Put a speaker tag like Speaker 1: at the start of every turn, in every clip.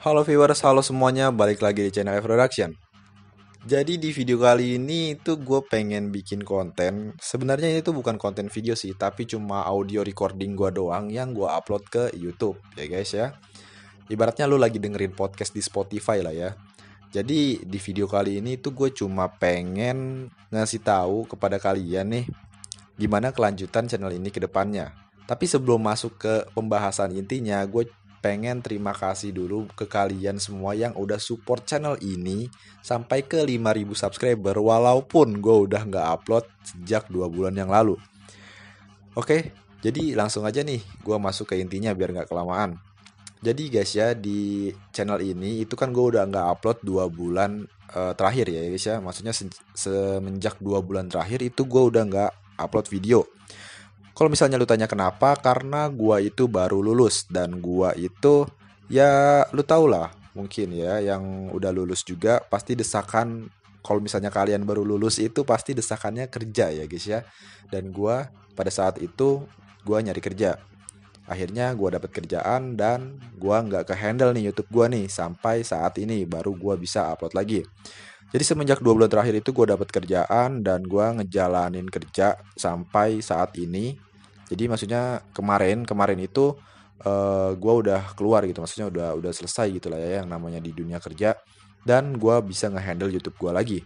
Speaker 1: Halo viewers, halo semuanya, balik lagi di channel F Production. Jadi di video kali ini itu gue pengen bikin konten. Sebenarnya ini tuh bukan konten video sih, tapi cuma audio recording gue doang yang gue upload ke YouTube, ya guys ya. Ibaratnya lu lagi dengerin podcast di Spotify lah ya. Jadi di video kali ini tuh gue cuma pengen ngasih tahu kepada kalian nih gimana kelanjutan channel ini ke depannya. Tapi sebelum masuk ke pembahasan intinya, gue pengen terima kasih dulu ke kalian semua yang udah support channel ini sampai ke 5000 subscriber walaupun gue udah nggak upload sejak 2 bulan yang lalu. Oke, jadi langsung aja nih gue masuk ke intinya biar nggak kelamaan. Jadi guys ya di channel ini itu kan gue udah nggak upload 2 bulan uh, terakhir ya guys ya. Maksudnya se semenjak 2 bulan terakhir itu gue udah nggak upload video. Kalau misalnya lu tanya kenapa, karena gua itu baru lulus dan gua itu ya lu tau lah mungkin ya yang udah lulus juga pasti desakan kalau misalnya kalian baru lulus itu pasti desakannya kerja ya guys ya. Dan gua pada saat itu gua nyari kerja. Akhirnya gua dapat kerjaan dan gua nggak ke handle nih YouTube gua nih sampai saat ini baru gua bisa upload lagi. Jadi semenjak dua bulan terakhir itu gue dapat kerjaan dan gue ngejalanin kerja sampai saat ini jadi maksudnya kemarin kemarin itu uh, eh, gue udah keluar gitu maksudnya udah udah selesai gitu lah ya yang namanya di dunia kerja dan gue bisa ngehandle YouTube gue lagi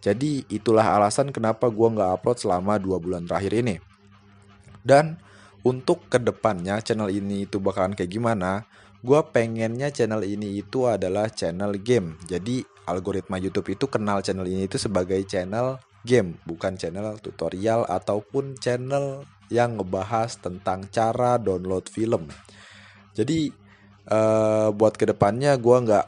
Speaker 1: jadi itulah alasan kenapa gue nggak upload selama dua bulan terakhir ini dan untuk kedepannya channel ini itu bakalan kayak gimana gue pengennya channel ini itu adalah channel game jadi algoritma YouTube itu kenal channel ini itu sebagai channel game, bukan channel tutorial ataupun channel yang ngebahas tentang cara download film. Jadi uh, buat kedepannya gue nggak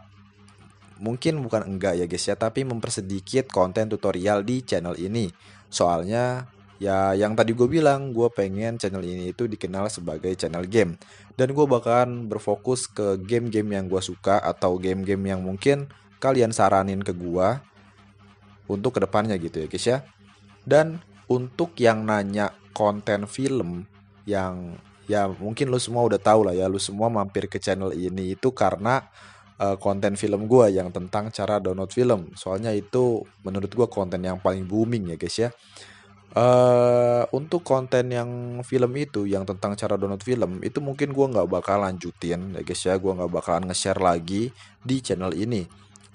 Speaker 1: mungkin bukan enggak ya guys ya, tapi mempersedikit konten tutorial di channel ini. Soalnya ya yang tadi gue bilang gue pengen channel ini itu dikenal sebagai channel game dan gue bakalan berfokus ke game-game yang gue suka atau game-game yang mungkin kalian saranin ke gue untuk kedepannya gitu ya guys ya. Dan untuk yang nanya konten film yang ya mungkin lu semua udah tahu lah ya lu semua mampir ke channel ini itu karena uh, konten film gue yang tentang cara download film soalnya itu menurut gue konten yang paling booming ya guys ya uh, untuk konten yang film itu yang tentang cara download film itu mungkin gue nggak bakal lanjutin ya guys ya gue nggak bakalan nge-share lagi di channel ini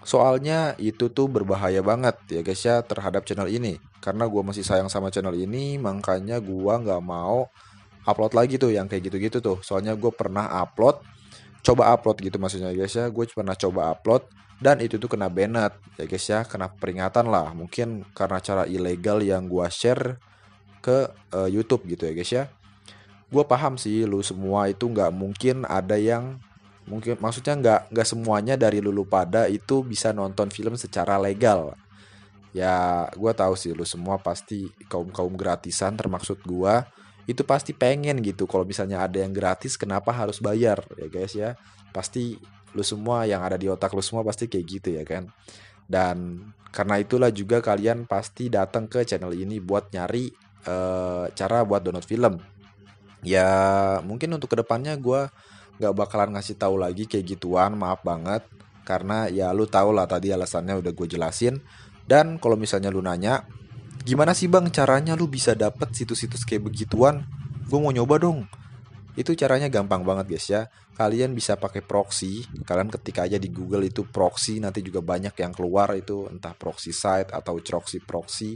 Speaker 1: Soalnya itu tuh berbahaya banget ya guys ya terhadap channel ini. Karena gue masih sayang sama channel ini, makanya gue nggak mau upload lagi tuh yang kayak gitu-gitu tuh. Soalnya gue pernah upload, coba upload gitu maksudnya ya guys ya. Gue pernah coba upload dan itu tuh kena banned ya guys ya, kena peringatan lah. Mungkin karena cara ilegal yang gue share ke uh, YouTube gitu ya guys ya. Gue paham sih lu semua itu nggak mungkin ada yang mungkin maksudnya nggak nggak semuanya dari lulu pada itu bisa nonton film secara legal ya gue tahu sih lu semua pasti kaum kaum gratisan termaksud gue itu pasti pengen gitu kalau misalnya ada yang gratis kenapa harus bayar ya guys ya pasti lu semua yang ada di otak lu semua pasti kayak gitu ya kan dan karena itulah juga kalian pasti datang ke channel ini buat nyari uh, cara buat download film ya mungkin untuk kedepannya gue nggak bakalan ngasih tahu lagi kayak gituan maaf banget karena ya lu tau lah tadi alasannya udah gue jelasin dan kalau misalnya lu nanya gimana sih bang caranya lu bisa dapet situs-situs kayak begituan gue mau nyoba dong itu caranya gampang banget guys ya kalian bisa pakai proxy kalian ketik aja di Google itu proxy nanti juga banyak yang keluar itu entah proxy site atau proxy proxy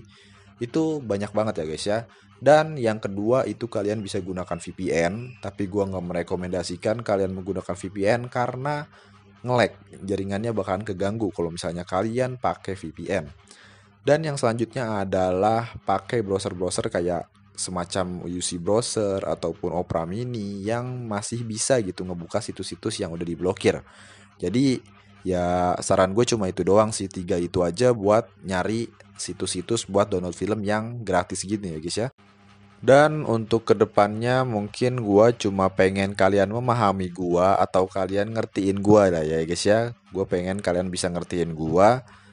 Speaker 1: itu banyak banget ya guys ya. Dan yang kedua itu kalian bisa gunakan VPN, tapi gua nggak merekomendasikan kalian menggunakan VPN karena ngelag, jaringannya bahkan keganggu kalau misalnya kalian pakai VPN. Dan yang selanjutnya adalah pakai browser-browser kayak semacam UC browser ataupun Opera Mini yang masih bisa gitu ngebuka situs-situs yang udah diblokir. Jadi ya saran gue cuma itu doang sih tiga itu aja buat nyari situs-situs buat download film yang gratis gini ya guys ya dan untuk kedepannya mungkin gue cuma pengen kalian memahami gue atau kalian ngertiin gue lah ya guys ya gue pengen kalian bisa ngertiin gue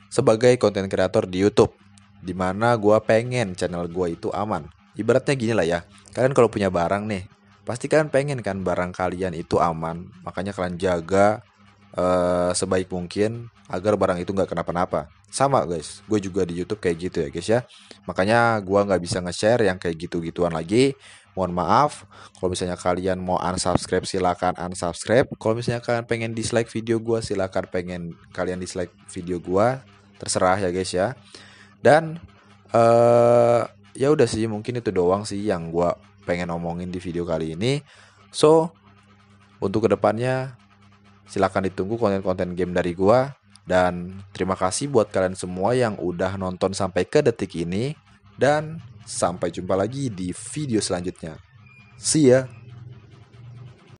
Speaker 1: sebagai konten kreator di YouTube dimana gue pengen channel gue itu aman ibaratnya gini lah ya kalian kalau punya barang nih pasti kalian pengen kan barang kalian itu aman makanya kalian jaga uh, sebaik mungkin agar barang itu nggak kenapa-napa. Sama guys, gue juga di YouTube kayak gitu ya guys ya. Makanya gue nggak bisa nge-share yang kayak gitu-gituan lagi. Mohon maaf, kalau misalnya kalian mau unsubscribe silahkan unsubscribe. Kalau misalnya kalian pengen dislike video gue silahkan pengen kalian dislike video gue. Terserah ya guys ya. Dan uh, ya udah sih mungkin itu doang sih yang gue pengen omongin di video kali ini. So untuk kedepannya Silahkan ditunggu konten-konten game dari gua. Dan terima kasih buat kalian semua yang udah nonton sampai ke detik ini. Dan sampai jumpa lagi di video selanjutnya. See ya!